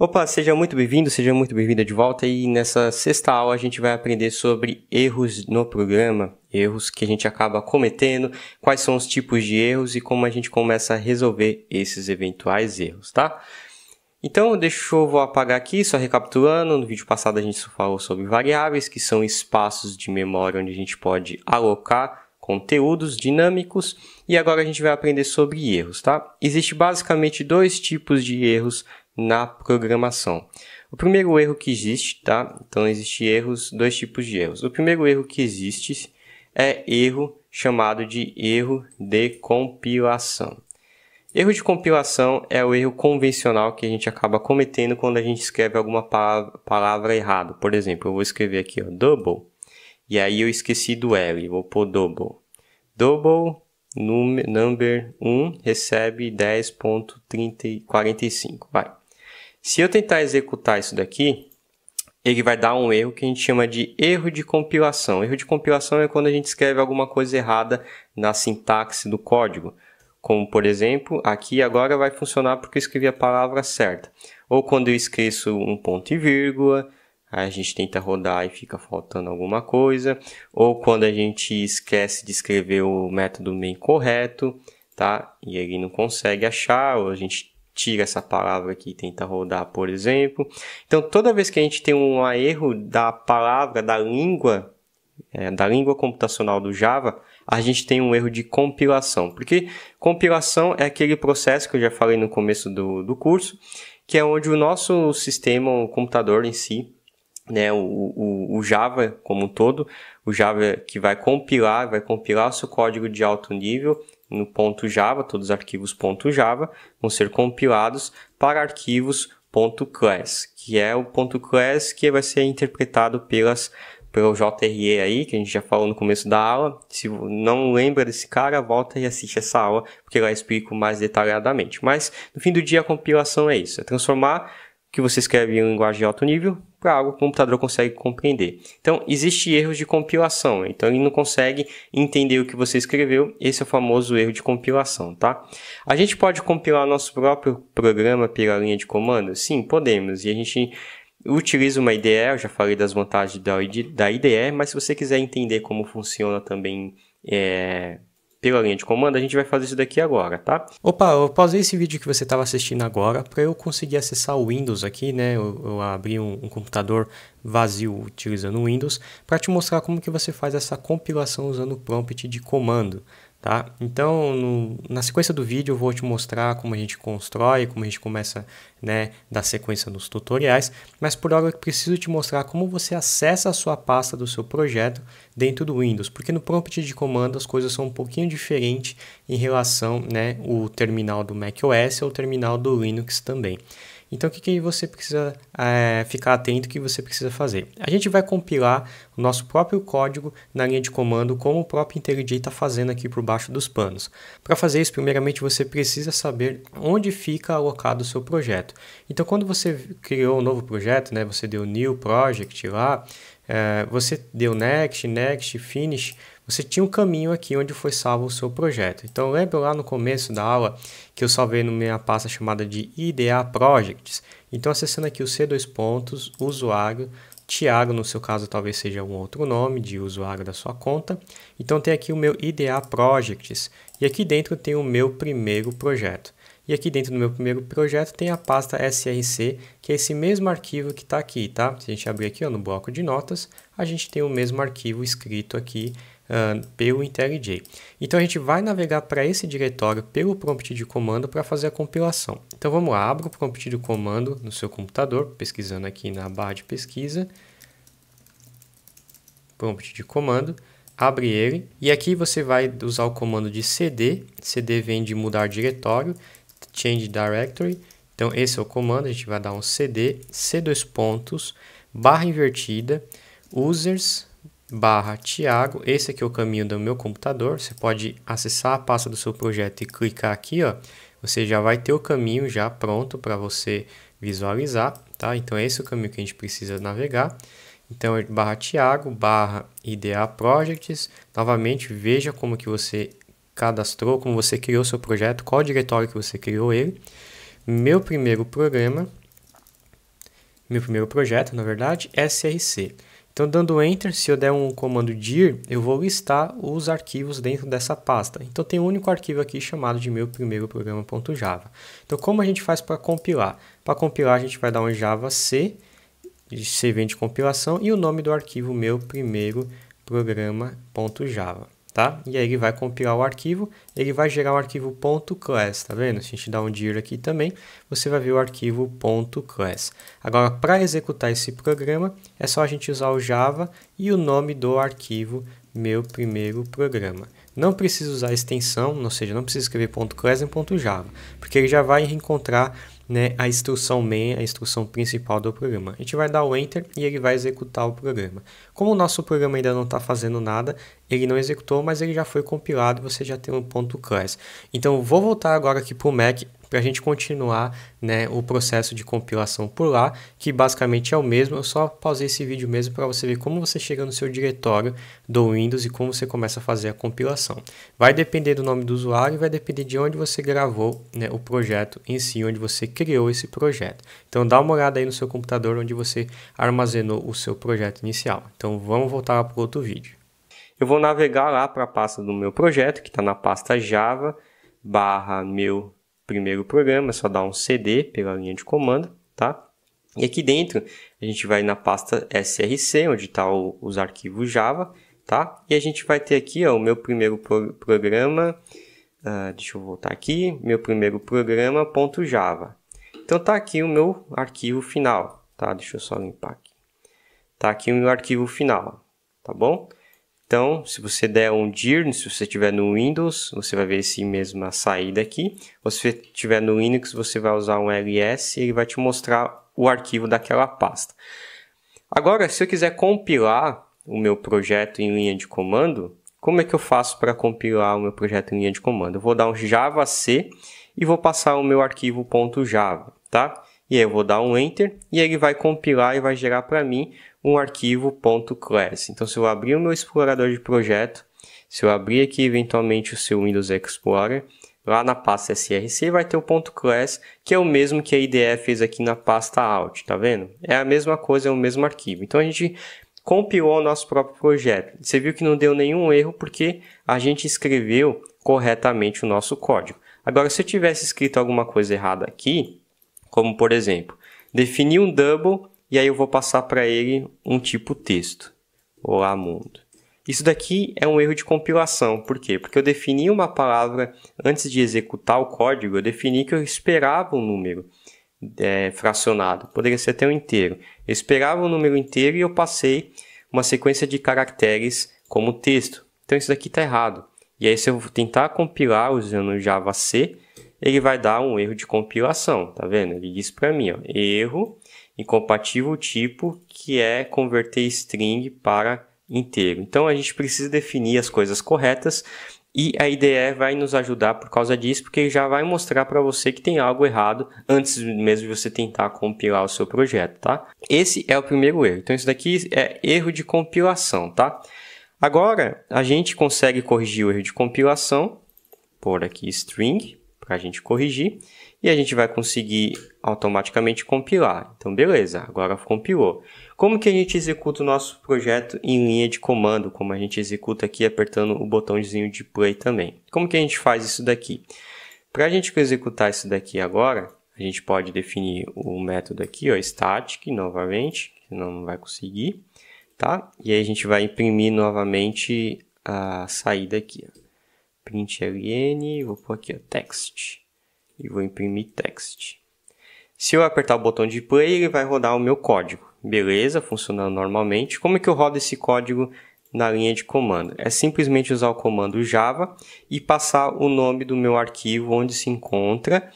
Opa, seja muito bem-vindo, seja muito bem-vinda de volta e nessa sexta aula a gente vai aprender sobre erros no programa, erros que a gente acaba cometendo, quais são os tipos de erros e como a gente começa a resolver esses eventuais erros, tá? Então, deixa eu vou apagar aqui, só recapitulando, no vídeo passado a gente falou sobre variáveis, que são espaços de memória onde a gente pode alocar conteúdos dinâmicos e agora a gente vai aprender sobre erros, tá? Existem basicamente dois tipos de erros na programação. O primeiro erro que existe, tá? Então existem erros, dois tipos de erros. O primeiro erro que existe é erro chamado de erro de compilação. Erro de compilação é o erro convencional que a gente acaba cometendo quando a gente escreve alguma palavra, palavra errada. Por exemplo, eu vou escrever aqui ó, double, e aí eu esqueci do L, vou pôr double. Double num, number 1 recebe 10.45, vai. Se eu tentar executar isso daqui, ele vai dar um erro que a gente chama de erro de compilação. Erro de compilação é quando a gente escreve alguma coisa errada na sintaxe do código. Como, por exemplo, aqui agora vai funcionar porque eu escrevi a palavra certa. Ou quando eu esqueço um ponto e vírgula, a gente tenta rodar e fica faltando alguma coisa. Ou quando a gente esquece de escrever o método main correto, tá? E ele não consegue achar, ou a gente tira essa palavra aqui e tenta rodar, por exemplo. Então, toda vez que a gente tem um erro da palavra, da língua, é, da língua computacional do Java, a gente tem um erro de compilação. Porque compilação é aquele processo que eu já falei no começo do, do curso, que é onde o nosso sistema, o computador em si, né, o, o, o, Java como um todo, o Java que vai compilar, vai compilar o seu código de alto nível no ponto .java, todos os arquivos ponto .java vão ser compilados para arquivos ponto .class, que é o ponto .class que vai ser interpretado pelas pelo JRE aí, que a gente já falou no começo da aula. Se não lembra desse cara, volta e assiste essa aula, porque lá eu explico mais detalhadamente. Mas, no fim do dia, a compilação é isso, é transformar o que você escreve em linguagem de alto nível para algo que o computador consegue compreender. Então, existe erros de compilação, então ele não consegue entender o que você escreveu, esse é o famoso erro de compilação, tá? A gente pode compilar nosso próprio programa pela linha de comando? Sim, podemos, e a gente utiliza uma IDE, eu já falei das vantagens da IDE, mas se você quiser entender como funciona também é, pela linha de comando, a gente vai fazer isso daqui agora, tá? Opa, eu pausei esse vídeo que você estava assistindo agora para eu conseguir acessar o Windows aqui, né? Eu, eu abri um, um computador vazio utilizando o Windows para te mostrar como que você faz essa compilação usando o prompt de comando tá? Então, no, na sequência do vídeo eu vou te mostrar como a gente constrói, como a gente começa, né, da sequência nos tutoriais, mas por hora eu preciso te mostrar como você acessa a sua pasta do seu projeto dentro do Windows, porque no prompt de comando as coisas são um pouquinho diferentes em relação, né, o terminal do macOS ou o terminal do Linux também. Então, o que, que você precisa é, ficar atento, o que você precisa fazer? A gente vai compilar o nosso próprio código na linha de comando, como o próprio IntelliJ está fazendo aqui por baixo dos panos. Para fazer isso, primeiramente, você precisa saber onde fica alocado o seu projeto. Então, quando você criou um novo projeto, né, você deu New Project lá, é, você deu Next, Next, Finish, você tinha um caminho aqui onde foi salvo o seu projeto. Então lembra lá no começo da aula que eu salvei na minha pasta chamada de IDA Projects. Então acessando aqui o C2 pontos, usuário, Tiago, no seu caso talvez seja um outro nome de usuário da sua conta. Então tem aqui o meu IDA Projects e aqui dentro tem o meu primeiro projeto. E aqui dentro do meu primeiro projeto tem a pasta src, que é esse mesmo arquivo que está aqui, tá? Se a gente abrir aqui ó, no bloco de notas, a gente tem o mesmo arquivo escrito aqui ah, pelo IntelliJ. Então a gente vai navegar para esse diretório pelo prompt de comando para fazer a compilação. Então vamos lá, abra o prompt de comando no seu computador, pesquisando aqui na barra de pesquisa, prompt de comando, abre ele e aqui você vai usar o comando de cd, cd vem de mudar diretório, change directory, então esse é o comando, a gente vai dar um cd, c dois pontos, barra invertida, users, barra Tiago. Esse aqui é o caminho do meu computador. Você pode acessar a pasta do seu projeto e clicar aqui, ó. Você já vai ter o caminho já pronto para você visualizar, tá? Então, esse é o caminho que a gente precisa navegar. Então, é barra Tiago, barra IDA Projects. Novamente, veja como que você cadastrou, como você criou seu projeto, qual diretório que você criou ele. Meu primeiro programa, meu primeiro projeto, na verdade, é SRC. Então, dando Enter, se eu der um comando dir, eu vou listar os arquivos dentro dessa pasta. Então, tem um único arquivo aqui chamado de meu primeiro programa.java. Então, como a gente faz para compilar? Para compilar, a gente vai dar um java c, c vem de compilação, e o nome do arquivo meu primeiro programa.java tá? E aí ele vai compilar o arquivo, ele vai gerar o arquivo .class, tá vendo? Se a gente dá um dir aqui também, você vai ver o arquivo .class. Agora, para executar esse programa, é só a gente usar o Java e o nome do arquivo meu primeiro programa. Não precisa usar extensão, ou seja, não precisa escrever .class em .java, porque ele já vai encontrar né, a instrução main, a instrução principal do programa. A gente vai dar o enter e ele vai executar o programa. Como o nosso programa ainda não está fazendo nada, ele não executou, mas ele já foi compilado, você já tem um ponto class. Então, vou voltar agora aqui para o Mac para a gente continuar né, o processo de compilação por lá, que basicamente é o mesmo. Eu só pausei esse vídeo mesmo para você ver como você chega no seu diretório do Windows e como você começa a fazer a compilação. Vai depender do nome do usuário e vai depender de onde você gravou né, o projeto em si, onde você criou esse projeto. Então dá uma olhada aí no seu computador onde você armazenou o seu projeto inicial. Então vamos voltar para outro vídeo eu vou navegar lá para a pasta do meu projeto, que está na pasta Java, barra meu primeiro programa, é só dar um CD pela linha de comando, tá? E aqui dentro, a gente vai na pasta SRC, onde está os arquivos Java, tá? E a gente vai ter aqui, ó, o meu primeiro pro programa, uh, deixa eu voltar aqui, meu primeiro programa.java. Então, está aqui o meu arquivo final, tá? Deixa eu só limpar aqui. Está aqui o meu arquivo final, tá bom? Então, se você der um dir, se você tiver no Windows, você vai ver esse mesma saída aqui. Ou se você tiver no Linux, você vai usar um ls e ele vai te mostrar o arquivo daquela pasta. Agora, se eu quiser compilar o meu projeto em linha de comando, como é que eu faço para compilar o meu projeto em linha de comando? Eu vou dar um javac e vou passar o meu arquivo .java, tá? E aí eu vou dar um Enter e ele vai compilar e vai gerar para mim um arquivo .class. Então se eu abrir o meu explorador de projeto, se eu abrir aqui eventualmente o seu Windows Explorer, lá na pasta src vai ter o .class, que é o mesmo que a IDE fez aqui na pasta alt tá vendo? É a mesma coisa, é o mesmo arquivo. Então a gente compilou o nosso próprio projeto. Você viu que não deu nenhum erro porque a gente escreveu corretamente o nosso código. Agora, se eu tivesse escrito alguma coisa errada aqui, como por exemplo, defini um double e aí eu vou passar para ele um tipo texto. Olá mundo. Isso daqui é um erro de compilação, por quê? Porque eu defini uma palavra antes de executar o código, eu defini que eu esperava um número é, fracionado, poderia ser até um inteiro. Eu esperava um número inteiro e eu passei uma sequência de caracteres como texto. Então isso daqui está errado. E aí se eu tentar compilar usando Java C, ele vai dar um erro de compilação, tá vendo? Ele disse para mim, ó, erro incompatível tipo que é converter string para inteiro. Então a gente precisa definir as coisas corretas e a IDE vai nos ajudar por causa disso, porque já vai mostrar para você que tem algo errado antes mesmo de você tentar compilar o seu projeto, tá? Esse é o primeiro erro. Então isso daqui é erro de compilação, tá? Agora a gente consegue corrigir o erro de compilação por aqui string para a gente corrigir e a gente vai conseguir automaticamente compilar. Então, beleza, agora compilou. Como que a gente executa o nosso projeto em linha de comando, como a gente executa aqui apertando o botãozinho de play também. Como que a gente faz isso daqui? Para a gente executar isso daqui agora, a gente pode definir o método aqui, ó, static, novamente, senão não vai conseguir, tá? E aí a gente vai imprimir novamente a saída aqui, ó println, é vou pôr aqui, ó, text, e vou imprimir text. Se eu apertar o botão de play, ele vai rodar o meu código. Beleza, funcionando normalmente. Como é que eu rodo esse código na linha de comando? É simplesmente usar o comando java e passar o nome do meu arquivo onde se encontra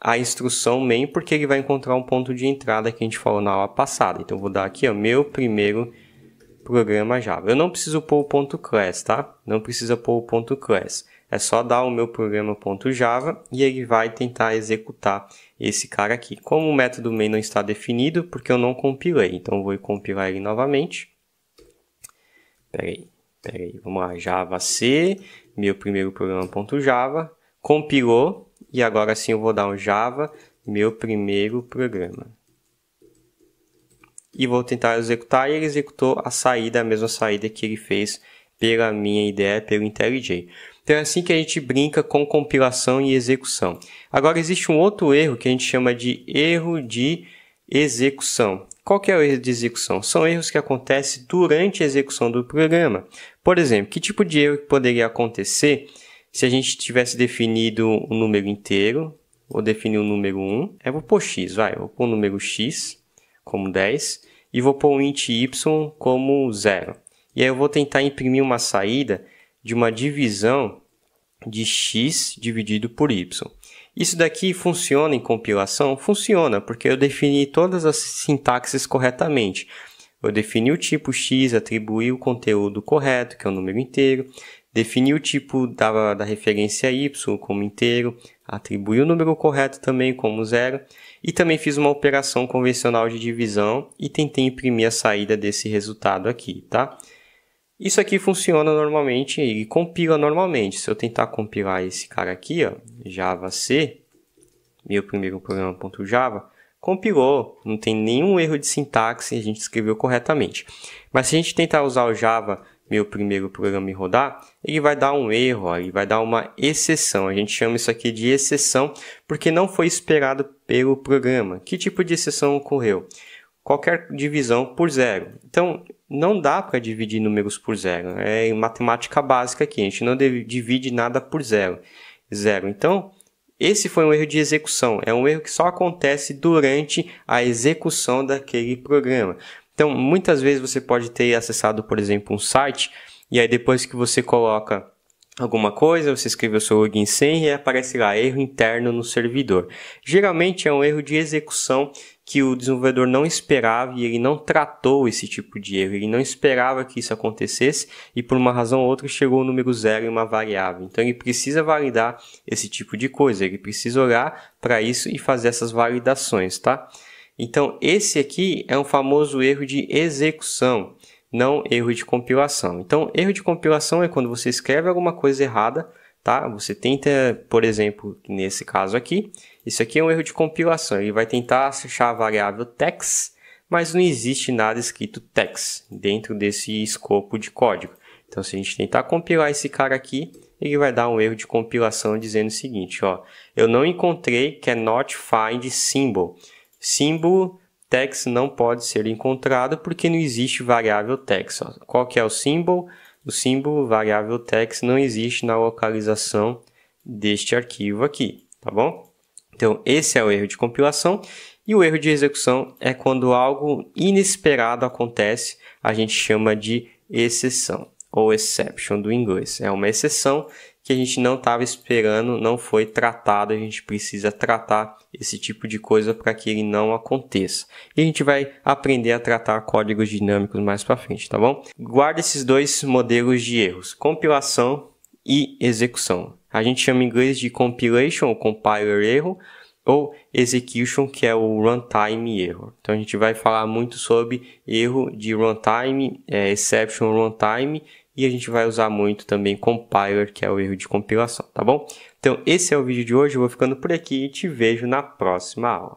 a instrução main, porque ele vai encontrar um ponto de entrada que a gente falou na aula passada. Então, vou dar aqui, o meu primeiro programa Java. Eu não preciso pôr o ponto .class, tá? Não precisa pôr o ponto .class. É só dar o meu programa.java e ele vai tentar executar esse cara aqui. Como o método main não está definido, porque eu não compilei, então vou compilar ele novamente. Peraí, peraí, vamos lá, java c, meu primeiro programa.java, compilou, e agora sim eu vou dar um java, meu primeiro programa e vou tentar executar. E ele executou a saída, a mesma saída que ele fez pela minha ideia, pelo IntelliJ. Então é assim que a gente brinca com compilação e execução. Agora existe um outro erro que a gente chama de erro de execução. Qual que é o erro de execução? São erros que acontecem durante a execução do programa. Por exemplo, que tipo de erro poderia acontecer se a gente tivesse definido um número inteiro, ou definir o um número 1, eu vou pôr x, vai, eu vou pôr o número x, como 10 e vou pôr o int y como 0. E aí eu vou tentar imprimir uma saída de uma divisão de x dividido por y. Isso daqui funciona em compilação? Funciona, porque eu defini todas as sintaxes corretamente. Eu defini o tipo x, atribuí o conteúdo correto, que é o número inteiro, defini o tipo da, da referência y como inteiro, atribuí o número correto também como zero, e também fiz uma operação convencional de divisão e tentei imprimir a saída desse resultado aqui, tá? Isso aqui funciona normalmente, ele compila normalmente. Se eu tentar compilar esse cara aqui, ó, Java C, meu primeiro programa.java, compilou, não tem nenhum erro de sintaxe, a gente escreveu corretamente. Mas se a gente tentar usar o Java, meu primeiro programa e rodar, ele vai dar um erro, ó, ele vai dar uma exceção. A gente chama isso aqui de exceção porque não foi esperado pelo programa, que tipo de exceção ocorreu, qualquer divisão por zero. Então, não dá para dividir números por zero. Né? É matemática básica aqui, a gente não divide nada por zero. zero. Então, esse foi um erro de execução, é um erro que só acontece durante a execução daquele programa. Então, muitas vezes você pode ter acessado, por exemplo, um site e aí depois que você coloca alguma coisa, você escreveu seu login sem e aparece lá erro interno no servidor. Geralmente é um erro de execução que o desenvolvedor não esperava e ele não tratou esse tipo de erro, ele não esperava que isso acontecesse e por uma razão ou outra chegou o número zero em uma variável. Então ele precisa validar esse tipo de coisa, ele precisa olhar para isso e fazer essas validações, tá? Então esse aqui é um famoso erro de execução não erro de compilação. Então, erro de compilação é quando você escreve alguma coisa errada, tá? Você tenta, por exemplo, nesse caso aqui, isso aqui é um erro de compilação. Ele vai tentar achar a variável text, mas não existe nada escrito text dentro desse escopo de código. Então, se a gente tentar compilar esse cara aqui, ele vai dar um erro de compilação dizendo o seguinte, ó, eu não encontrei cannot find symbol. Símbolo text não pode ser encontrado porque não existe variável text. Qual que é o símbolo? O símbolo variável text não existe na localização deste arquivo aqui, tá bom? Então, esse é o erro de compilação. E o erro de execução é quando algo inesperado acontece, a gente chama de exceção, ou exception do inglês. É uma exceção que a gente não estava esperando, não foi tratado. A gente precisa tratar esse tipo de coisa para que ele não aconteça. E a gente vai aprender a tratar códigos dinâmicos mais para frente, tá bom? Guarda esses dois modelos de erros: compilação e execução. A gente chama em inglês de compilation ou compiler erro ou execution, que é o runtime erro. Então a gente vai falar muito sobre erro de runtime, é, exception runtime e a gente vai usar muito também compiler, que é o erro de compilação, tá bom? Então esse é o vídeo de hoje, eu vou ficando por aqui e te vejo na próxima aula.